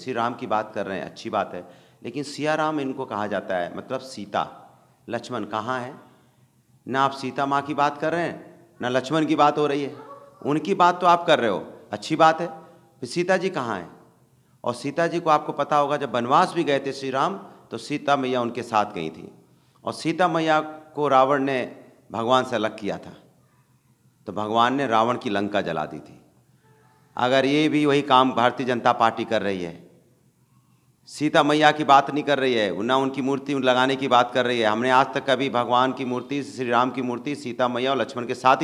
श्री राम की बात कर रहे हैं अच्छी बात है लेकिन सिया राम इनको कहा जाता है मतलब सीता लक्ष्मण कहाँ है ना आप सीता माँ की बात कर रहे हैं ना लक्ष्मण की बात हो रही है उनकी बात तो आप कर रहे हो अच्छी बात है फिर सीता जी कहाँ हैं और सीता जी को आपको पता होगा जब वनवास भी गए थे श्री राम तो सीता मैया उनके साथ गई थी और सीता मैया को रावण ने भगवान से अलग किया था तो भगवान ने रावण की लंका जला दी थी अगर ये भी वही काम भारतीय जनता पार्टी कर रही है सीता मैया की बात नहीं कर रही है ना उनकी मूर्ति लगाने की बात कर रही है हमने आज तक कभी भगवान की मूर्ति श्री राम की मूर्ति सीता मैया और लक्ष्मण के साथ ही